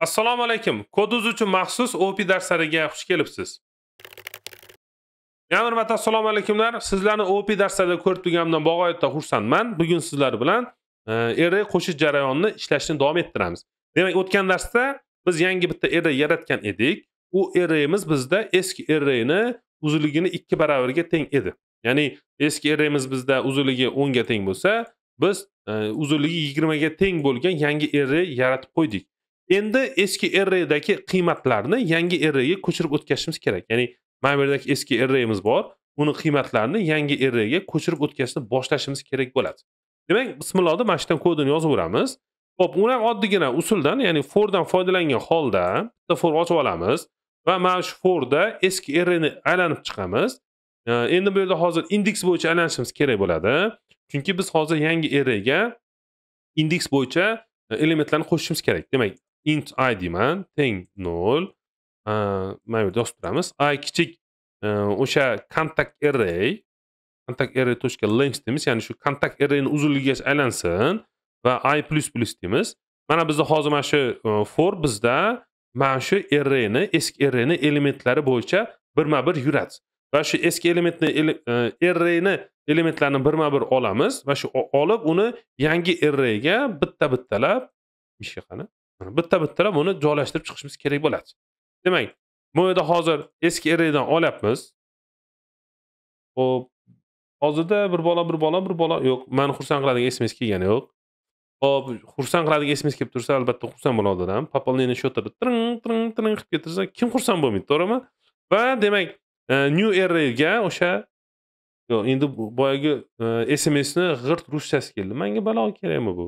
assalomu alaykum kod uchun maxsus op darslariga xush kelibsiz yana bir marta assalomu alaykumlar sizlarni op darslarida ko'rib turganimdan bog'oyatda xursandman bugun sizlar bilan array e, qo'shish jarayonini ishlashni davom ettiramiz demak o'tgan darsda biz yangi bitta array yaratgan edik u arrayimiz bizda eski arrayni uzunligini 2 baravariga teng edi ya'ni eski arrayimiz bizda uzunligi ga teng bo'lsa biz e, uzunligi ga teng bo'lgan yangi array yaratib qo'ydik endi eski rradagi qiymatlarni yangi rraga ko'chirib o'tkazishimiz kerak ya'ni mana bu yerdagi eski rramiz bor uni qiymatlarini yangi rraga ko'chirib o'tkazishni boshlashimiz kerak bo'ladi demak bismillohni mana shu yerdan kodini yozaveramiz ho'p uni ham oddiygina usuldan ya'ni fordan foydalangan holda bitta for ochib olamiz va mana shu forda eski rrni aylanib chiqamiz endi bu yerda hozir indeks bo'yicha aylanishimiz kerak bo'ladi chunki biz hozir yangi rraga indeks bo'yicha e, elementlarni qo'shishimiz kerak demak int i deyman teng nol mana bu yerda yozib turamiz i kichik e, o'sha kontakt array kontakt array точка length deymiz ya'ni shu kontakt arrayni uzunligigacha aylansin va i plus plus deymiz mana bizda hozir mana shu e, for bizda mana shu arrayni eski arrayni elementlari bo'yicha birma bir yuradi va shu eski elementni e, arrayni elementlarini birma bir olamiz va shu olib uni yangi arrayga bitta bittalab ishga qani bitta bittalab buni joylashtirib chiqishimiz kerak bo'ladi demak bu yerda hozir eski arraydan olyapmiz ho'p hozirda bir bola bir bola bir bola yo'q mani xursand qiladigan sms kelgani yo'q hop xursand qiladigan sms kelib tursa albatta xursand bo'ladi odam пополнение счетida tirin tirin tirin qilib ketirsa kim xursand bo'lmaydi to'g'rimi va demak e, new arrayga o'sha yo'q endi boyagi e, smsni g'irt ruschasi keldi manga balo kerakmi bu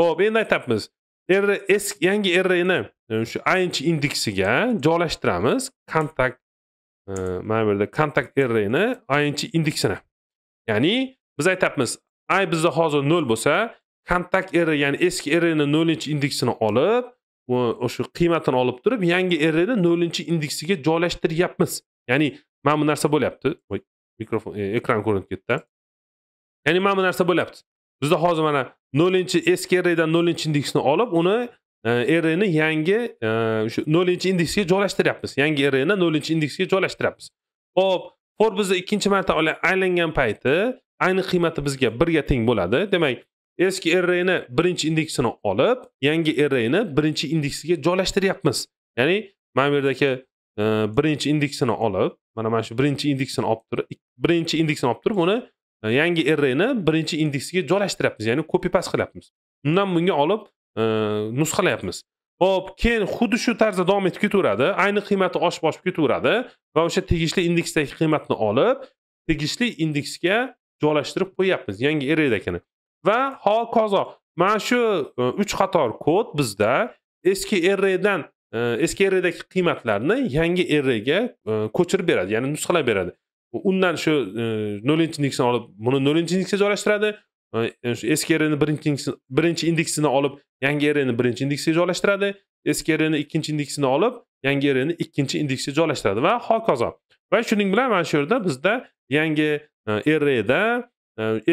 ho'p endi aytyapmiz R eski yangi rni e, shu inch indeksiga joylashtiramiz kontakt e, mana bu yerda kontakt rni inch indeksini ya'ni biz aytyapmiz i bizda hozir 0 bo'lsa kontakt r ya'ni eski rni 0 indeksini olib o'sha qiymatini olib turib yangi rni 0 indeksiga joylashtiryapmiz ya'ni mana bu narsa bo'lyapti mikrofon e, ekran ko'rinib ketdi ya'ni mana bu narsa bo'lyapti bizda hozir mana nolinchi eski arraydan nolinchi indeksni olib uni arrayni e, yangi o'sha e, nolinchi indeksga joylashtiryapmiz yangi arrayni nolinchi indeksga joylashtiryapmiz hop for bizni ikkinchi marta aylangan payti ayni qiymati bizga birga teng bo'ladi demak eski arrayni birinchi indeksini olib yangi arrayni birinchi indeksiga joylashtiryapmiz ya'ni mana bu yerdagi e, birinchi indeksini olib mana mana shu birinchi indeksini olib turib birinchi indeksini olib turib uni yangi rni birinchi indeksga joylashtiryapmiz ya'ni kopi past qilyapmiz undan bunga olib e, nusxalayapmiz ho'p keyin xuddi shu tarzda davom etib ketaveradi ayni qiymati oshib oshib ketaveradi va o'sha tegishli indeksdagi qiymatni olib tegishli indeksga joylashtirib qo'yyapmiz yangi redakini va hokazo mana shu e, uch qator kod bizda eski rdan e, eski redagi qiymatlarni yangi rga ko'chirib beradi ya'ni nusxalab beradi undan shu e, nolinchi indeksni olib buni nolinchi indeksga joylashtiradi eski erini birinchi indeksini indeksini olib yangi erini birinchi indeksga joylashtiradi eski erini ikkinchi indeksini olib yangi erini ikkinchi indeksga joylashtiradi va hokazo va shuning bilan mana shu yerda bizda yangi erreda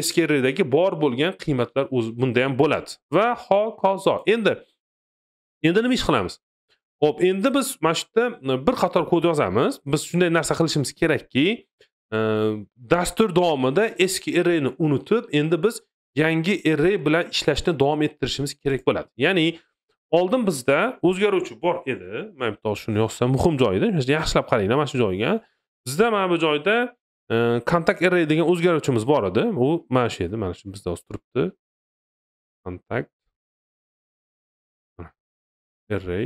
eski erredagi bor bo'lgan qiymatlar o'zi bunda ham bo'ladi va hokazo endi endi nima ish qilamiz ho'p endi biz mana shu yerda e, bir qator kod yozamiz biz shunday narsa qilishimiz kerakki e, dastur davomida eski arrayni unutib endi biz yangi array bilan ishlashni davom ettirishimiz kerak bo'ladi ya'ni oldin bizda o'zgaruvchi bor edi man bitta shuni yozsam muhim joyida yaxshilab qaranglar mana shu joyga bizda mana bu joyda kontakt e, array degan o'zgaruvchimiz bor edi u mana shu edi mana shu bizda hozir turibdi kontakt array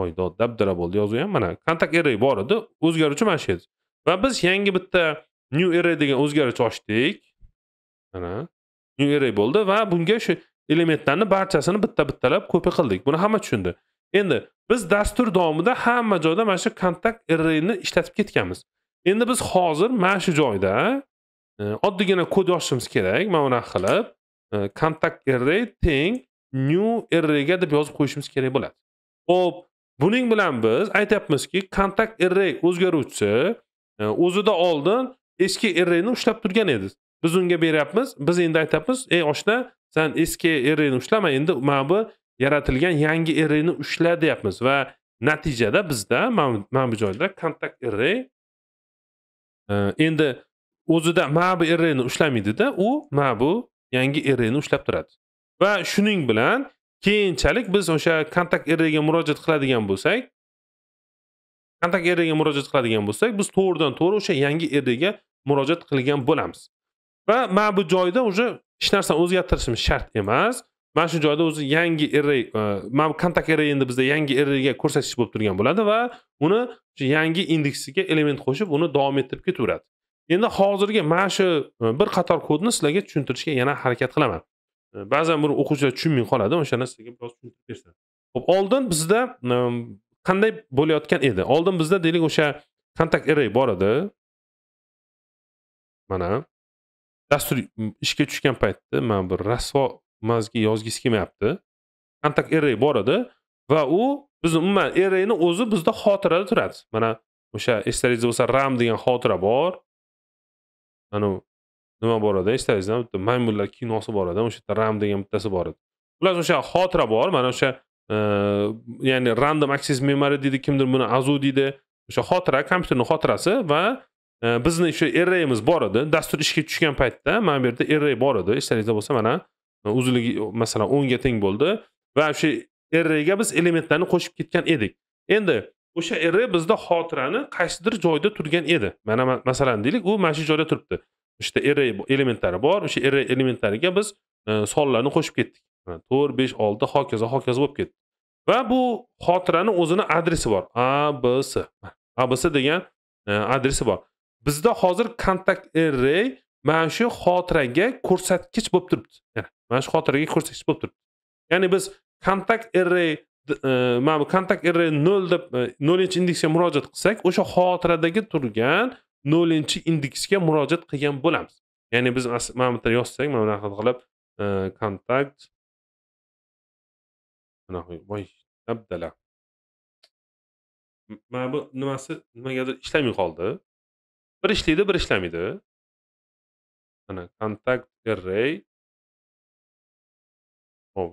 voy dod dabdala bo'ldi yozuv ham mana kontakt array bor edi o'zgaruvchi mana shu edi va biz yangi bitta new array degan o'zgaruvchi ochdik mana new array bo'ldi va bunga shu elementlarni barchasini bitta bittalab ko'pi qildik buni hamma tushundi endi biz dastur davomida hamma joyda mana shu kontakt arrayni ishlatib ketganmiz endi biz hozir mana shu joyda e, oddiygina kod yozishimiz kerak mana bunaqa qilib e, kontakt array teng new arrayga deb yozib qo'yishimiz kerak bo'ladi ho'p buning bilan biz aytyapmizki kontakt array o'zgaruvchisi e, o'zida oldin eski arrayni ushlab turgan edi biz unga beryapmiz biz endi aytyapmiz ey oshna san eski arrayni ushlama endi mana bu yaratilgan yangi arrayni ushla deyapmiz va natijada bizda mana bu joyda kontakt array e, endi o'zida mana bu arrayni ushlamaydida u mana bu yangi arrayni ushlab turadi va shuning bilan keyinchalik biz o'sha kontakt erga murojaat qiladigan bo'lsak kontakt erga murojaat qiladigan bo'lsak biz to'g'ridan to'g'ri o'sha yangi erga murojaat qilgan bo'lamiz va mana bu joyda уже hech narsani o'zgartirishimiz shart emas mana shu joyda o'zi yangi array e, mana bu kontakt array endi bizda yangi eriga ko'rsatish bo'lib turgan bo'ladi va uni yangi indeksiga element qo'shib uni davom ettirib ketaveradi endi hozirgi mana shu e, bir qator kodni sizlarga tushuntirishga yana harakat qilaman ba'zan bir o'quvchilar tushunmay qoladi o'sha narsaga biroz tushuntirib bersa ho'p oldin bizda ehm, qanday bo'layotgan edi oldin bizda deylik o'sha kontakt array bor edi mana dastur ishga tushgan paytda man bir rasvo mazga yozgisi kelmayapti kontakt array bor edi va u bizni umuman arrayni o'zi bizda xotirada turadi mana o'sha esingizda bo'lsa ram degan xotira bor anavi nima borada esingizda bitta maymunlar kinosi bor edi o'sha yerda ram degan bittasi bor edi xullas o'sha xotira bor mana o'sha e, ya'ni random access memory deydi kimdir buni azu deydi o'sha xotira kompyuterni xotirasi va e, bizni o'sha arrayimiz bor edi dastur ishga tushgan paytda mana bu yerda array bor edi eslaringizda bo'lsa mana uzunligi masalan o'nga teng bo'ldi va o'sha arrayga biz elementlarni qo'shib ketgan edik endi o'sha array bizda xotirani qaysidir joyda turgan edi mana masalan deylik u mana shu joyda turibdi uchta array elementlari bor o'sha array elementlariga biz e, sonlarni qo'shib ketdik to'rt besh olti hokazo hokazo bo'lib ketdi va bu xotirani o'zini adresi bor abc abc degan e, adresi bor bizda hozir kontakt array mana shu xotiraga ko'rsatkich bo'lib turibdi mana shu xotiraga ko'rsatkich bo'lib turibdi ya'ni biz kontakt array e, mana bu kontakt array nol deb nolinchi indeksga murojaat qilsak o'sha xotiradagi turgan 0 indeksga murojaat qilgan bo'lamiz ya'ni biz mana bu yerda yozsak mana bunaqa qilib e, kontakt voy abdala mana bu nimasi nimagadir ishlamay qoldi bir ishlaydi bir ishlamaydi mana kontakt array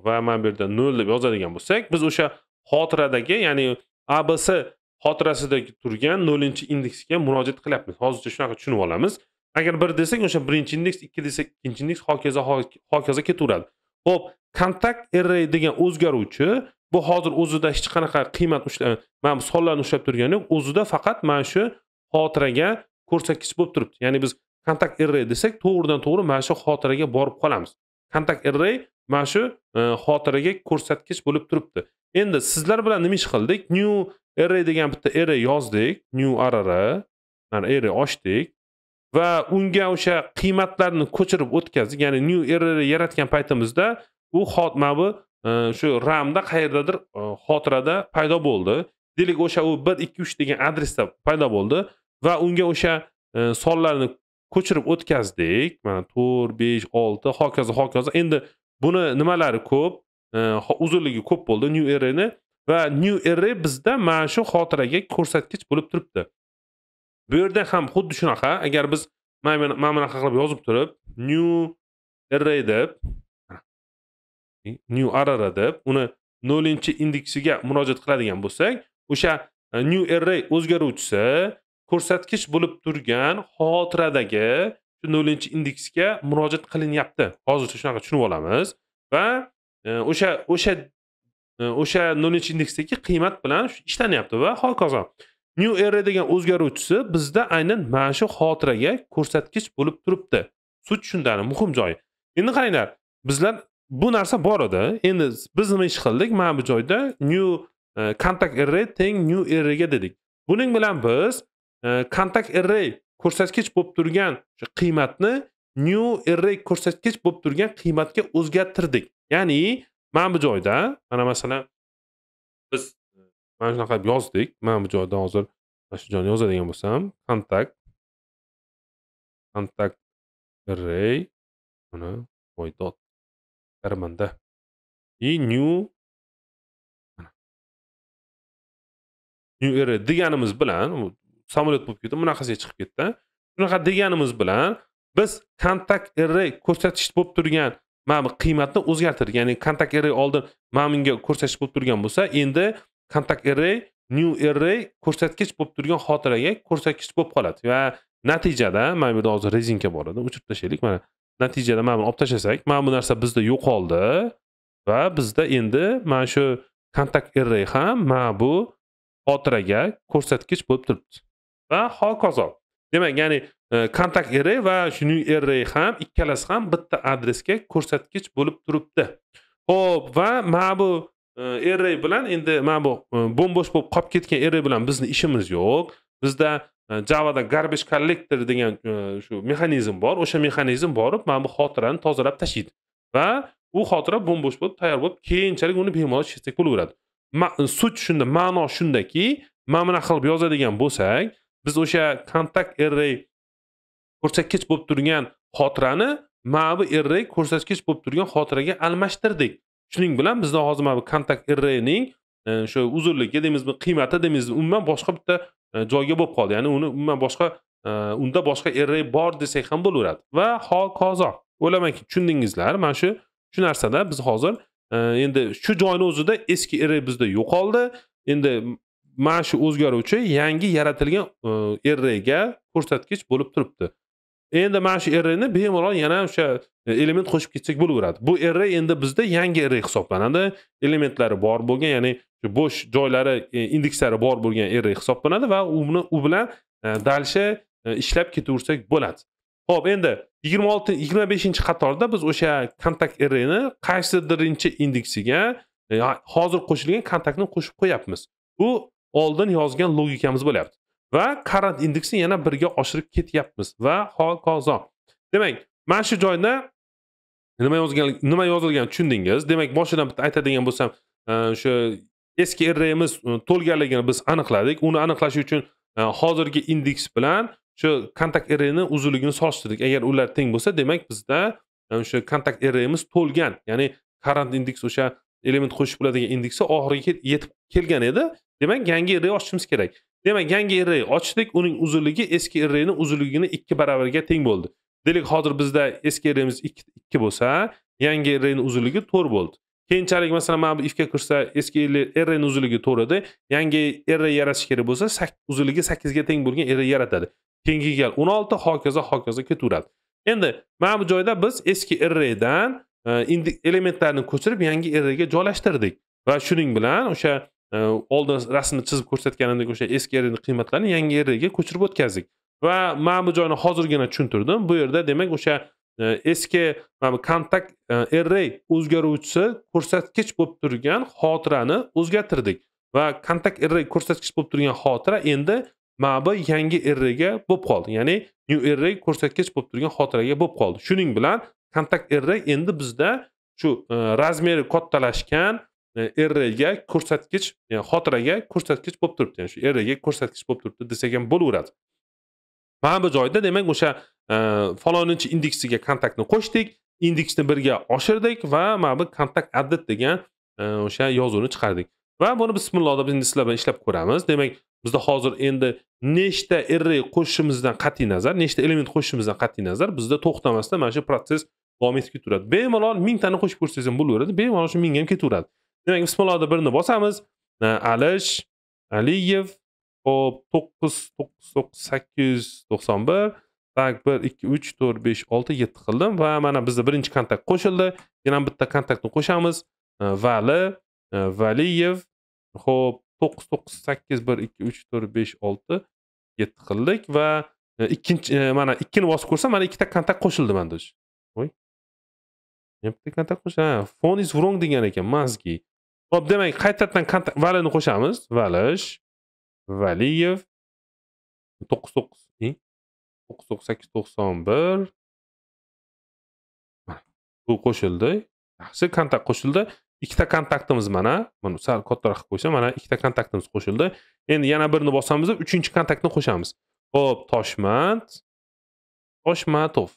va mana bu yerda nol deb yozadigan bo'lsak biz o'sha xotiradagi ya'ni abc xotirasida turgan nolinchi indeksga murojaat qilyapmiz hozircha shunaqa tushunib olamiz agar bir desak o'sha birinchi indeks ikki desak ikkinchi indeks hokazo hokazo ketaveradi ho'p kontakt array degan o'zgaruvchi bu hozir o'zida hech qanaqa qiymat ushlab mana bu sonlarni ushlab turgani yo'q o'zida faqat mana shu xotiraga ko'rsatkich bo'lib turibdi ya'ni biz kontakt array desak to'g'ridan to'g'ri mana shu xotiraga borib qolamiz kontakt array mana shu e, xotiraga ko'rsatkich bo'lib turibdi endi sizlar bilan nima ish qildik new array degan bitta array yozdik new array mana array ochdik va unga o'sha qiymatlarni ko'chirib o'tkazdik ya'ni new array yaratgan paytimizda u mana bu e, shu ramda qayerdadir e, xotirada paydo bo'ldi deylik o'sha u bir ikki uch degan adresda paydo bo'ldi va unga o'sha e, sonlarni ko'chirib o'tkazdik mana to'rt besh olti hokazo hokazo endi buni nimalari ko'p uzunligi ko'p bo'ldi new arrayni va new era bizda mana shu xotiraga ko'rsatkich bo'lib turibdi bu yerda ham xuddi shunaqa agar biz mana bunaqa qilib yozib turib new array deb new array deb uni nolinchi indeksiga murojaat qiladigan bo'lsak o'sha e, new array o'zgaruvchisi ko'rsatkich bo'lib turgan xotiradagi shu nolinchi indeksga murojaat qilinyapti hozircha shunaqa tushunib olamiz va e, o'sha o'sha o'sha nollinchi indeksdagi qiymat bilan ishlanyapti va hokazo new era degan o'zgaruvchisi bizda aynan mana shu xotiraga ko'rsatkich bo'lib turibdi sud shundani muhim joyi endi qaranglar bizlar bu narsa bor edi endi biz nima ish qildik mana bu joyda new kontakt e, array teng new erraga dedik buning bilan biz kontakt e, array ko'rsatkich bo'lib turgan qiymatni new array ko'rsatkich bo'lib turgan qiymatga o'zgartirdik ya'ni mana bu joyda mana masalan biz e, mana shunaqa qilib yozdik mana bu joyda hozir mana shu joyni yozadigan bo'lsam kontakt kontakt array buni voy dot karmanda и new new array deganimiz bilan samolyot bo'lib ketdi bunaqasiga chiqib ketdi shunaqa deganimiz bilan biz kontakt array ko'rsatish bo'lib turgan mana bu qiymatni o'zgartir ya'ni kontakt array oldin mana bunga ko'rsatkich bo'lib turgan bo'lsa endi kontakt array new array ko'rsatkich bo'lib turgan xotiraga ko'rsatkich bo'lib qoladi va natijada mana bu yerda hozir rezinka bor edi o'chirib tashlaylik mana natijada mana buni olib tashlasak mana bu narsa bizda yo'qoldi va bizda endi mana shu kontakt array ham mana bu xotiraga ko'rsatkich bo'lib turibdi va hokazo demak ya'ni kontakt array va shuning array ham ikkalasi ham bitta adresga ko'rsatkich bo'lib turibdi ho'p va mana bu array bilan endi mana bu bo'mbo'sh bo'lib qolib ketgan array bilan bizni ishimiz yo'q bizda javada garbage collector degan shu mexanizm bor o'sha mexanizm borib mana bu xotirani tozalab tashlaydi va u xotira bo'mbo'sh bo'lib tayyor bo'lib keyinchalik uni bemalol ishlatsak bo'laveradi sut shunda ma'no shundaki mana bunaqa qilib yozadigan bo'lsak biz o'sha kontakt array ko'rsatkich bo'lib turgan xotirani mana bu array ko'rsatkich bo'lib turgan xotiraga almashtirdik shuning bilan bizda hozir mana bu kontakt arrayning o'sha e, uzunligi deymizmi qiymati deymizmi umuman boshqa bitta e, joyga bo'lib qoldi ya'ni uni umuman boshqa e, unda boshqa array bor desak ham bo'laveradi va hokazo o'ylamanki tushundingizlar mana shu shu narsada biz hozir endi shu joyni o'zida eski array bizda yo'qoldi endi mana shu o'zgaruvchi yangi yaratilgan arrayga ko'rsatkich bo'lib turibdi endi mana shu rni bemalol yana o'sha element qo'shib ketsak bo'laveradi bu r endi bizda yangi r hisoblanadi elementlari bor bo'lgan ya'ni bo'sh joylari e, indekslari bor bo'lgan r hisoblanadi va uni u bilan дальше e, e, ishlab ketaversak bo'ladi ho'p endi yigirma olti yigirma beshinchi qatorda biz o'sha kontakt rni qaysidirinchi indeksiga hozir qo'shilgan kontaktni qo'shib qo'yapmiz bu oldin yozgan logikamiz bo'lyapti va current indeksni yana birga oshirib ketyapmiz va hokazo demak mana shu joyda nima yozgan nima yozilganini tushundingiz demak boshidan bitta aytadigan bo'lsam o'sha e, eski rmiz e, to'lganligini biz aniqladik uni aniqlash uchun e, hozirgi indeks bilan shu kontakt rni uzunligini solishtirdik agar ular teng bo'lsa demak bizda o'sha kontakt rmiz to'lgan ya'ni karant indeks o'sha element qo'shib bo'ladigan indeksi oxiriga yetib kelgan edi demak yangi r ochishimiz kerak demak yangi array ochdik uning uzunligi eski arrayni uzunligini ikki baravariga teng bo'ldi deylik hozir bizda eski arrayimiz ikki bo'lsa yangi arrayni uzunligi to'rt bo'ldi keyinchalik masalan mana bu ifga kirsa eski arrayni uzunligi to'rt edi yangi array yaratish kerak bo'lsa uzunligi sakkizga teng bo'lgan array yaratadi keyingi gal o'n olti hokazo hokazo ketaveradi endi mana bu joyda biz eski arraydan e, elementlarni ko'chirib yangi arrayga joylashtirdik va shuning bilan o'sha Э, oldin rasmni chizib ko'rsatganimdek o'sha eski erni qiymatlarni yangi erga ko'chirib o'tkazdik va mana bu joyni hozirgina tushuntirdim bu yerda demak o'sha e, eski mana bu kontakt e, array o'zgaruvchisi ko'rsatkich bo'lib turgan xotirani o'zgartirdik va kontakt array ko'rsatkich bo'lib turgan xotira endi mana bu yangi errayga bo'lib qoldi ya'ni new array ko'rsatkich bo'lib turgan xotiraga bo'lib qoldi shuning bilan kontakt array endi bizda shu e, razmeri kattalashgan E, rga ko'rsatkich ya'ni xotiraga ko'rsatkich bo'lib turibdi ya'ni shu rga ko'rsatkich bo'lib turibdi desak ham bo'laveradi mana bu joyda demak o'sha e, faloninchi indeksiga kontaktni qo'shdik indeksni birga oshirdik va mana bu kontakt addit degan e, o'sha yozuvni chiqardik va buni bismillohda biz endi sizlar bilan ishlab ko'ramiz demak bizda hozir endi nechta r qo'shishimizdan qat'iy nazar nechta element qo'shishimizdan qat'iy nazar bizda to'xtamasdan mana shu protsess davom etib ketaveradi bemalol mingtani qo'shib ko'rsangiz ham bo'laveradi bemalol shu mingga ham ketaveradi demak bismillohni birini bosamiz alish aliyev hop to'qqiz to'qqiz to'qqiz sakkiz yuz to'qson bir так bir ikki uch to'rt besh olti yetti qildim va mana bizda birinchi kontakt qo'shildi yana bitta kontaktni qo'shamiz vali valiyev ho'p to'qqiz to'qqiz sakkiz bir ikki uch to'rt besh olti yetti qildik va e, ikkinchi e, mana ikkini bosib ko'rsam mana ikkita kontakt qo'shildi manda o'y voy bitta kontakt qo'sh ha phone is wrong degan ekan mazgi ho'p demak qaytadan valini qo'shamiz valish valiyev to'qqiz to'qqiz to'qqiz to'qqiz sakkiz to'qson bir bu qo'shildi yaxshi kontakt qo'shildi ikkita kontaktimiz mana buni sal kattaroq qilib qo'ysam mana ikkita kontaktimiz qo'shildi endi yana birini bosamiz uchinchi kontaktni qo'shamiz ho'p toshmat toshmatov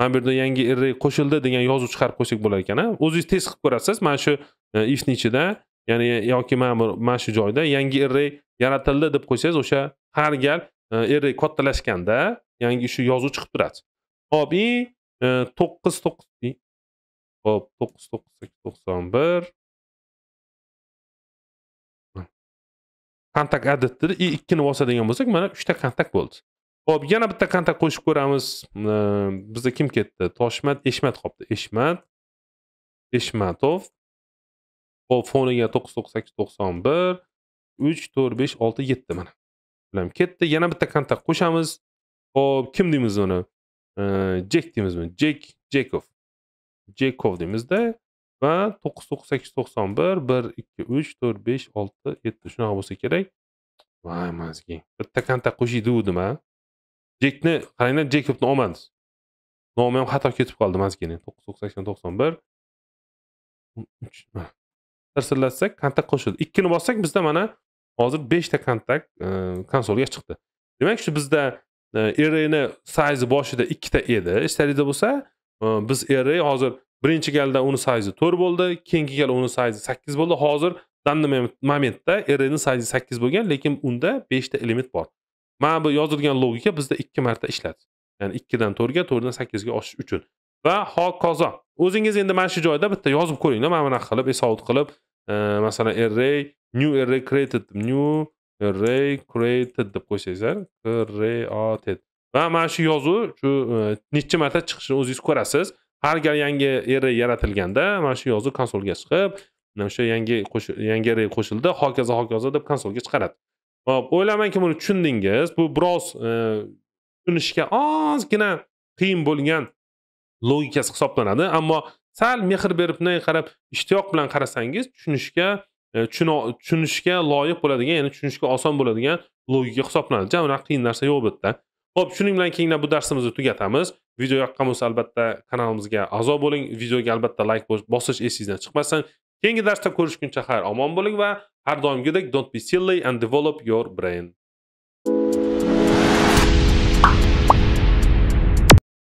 mana bu yerda yangi array qo'shildi degan yozuv chiqarib qo'ysak bo'lar ekan o'zingiz test qilib ko'rasiz mana shu e, ifni ichida ya'ni yoki mana bu mana shu joyda yangi array yaratildi deb qo'ysangiz o'sha har gal array e, kattalashganda yangi shu yozuv chiqib turadi hop и e, to'qqiz to'qqiz hop to'qqiz to'qqiz sakkiz to'qson bir kontakt adetni ikkini bosadigan bo'lsak mana uchta kontakt bo'ldi ho'p yana bitta kontakt qo'shib ko'ramiz bizda kim ketdi toshmat eshmat qolibdi eshmat eshmatov ho'p foniga to'qqiz to'qqiz sakkiz to'qson bir uch to'rt besh olti yetti mana bular ham ketdi yana bitta kontakt qo'shamiz ho'p kim deymiz uni jek deymizmi jek jekov jekov deymizda va to'qqiz to'qqiz sakkiz to'qson bir bir ikki uch to'rt besh olti yetti shunaqa bo'lsa kerak vay mazgin bitta kontakt kontrakt qo'shiydiu demak jekni qaranglar jekobni olmadiz nomi ham xato ketib qoldi maskina to'qqiz to'qqiz sakson to'qson bir tirsillatsak kontakt qo'shildi ikkini bossak bizda mana hozir beshta kontakt e, konsolga chiqdi demak shu bizda e, e rni sayzi boshida ikkita edi eslaringizda bo'lsa biz r hozir birinchi galda uni sayzi to'rt bo'ldi keyingi gal uni sayzi sakkiz bo'ldi hozir данный momentda rni sayzi sakkiz bo'lgan lekin unda beshta element bor mana bu yozilgan logika bizda ikki marta ishladi ya'ni ikkidan to'rtga to'rtdan sakkizga oshish uchun va hokazo o'zingiz endi mana shu joyda bitta yozib ko'ringlar mana bunaqa qilib esout qilib e, masalan array new array created new array created deb qo'ysangizlar created va mana shu yozuv shu e, nechi marta chiqishini o'zingiz ko'rasiz har gal yangi array yaratilganda mana shu yozuv konsolga chiqib o'sha yangi yangi array qo'shildi hokazo hokazo deb konsolga chiqaradi hop o'ylaymanki buni tushundingiz bu biroz e, tushunishga ozgina qiyin bo'lgan logikasi hisoblanadi ammo sal mehr berib bunday qarab ishtiyoq bilan qarasangiz tushunishga e, tushunishga loyiq bo'ladigan ya'ni tushunishga oson bo'ladigan logika hisoblanadi ja unaqa qiyin narsa yo'q bu yerda Xo'p, shuning bilan keyin bu darsimizni tugatamiz. Video yoqqan bo'lsa albatta kanalimizga a'zo bo'ling. Videoga albatta like bosish esingizdan chiqmasin. keyingi darsda ko'rishguncha xayr omon bo'ling va har doimgidek don't be silly and develop your brain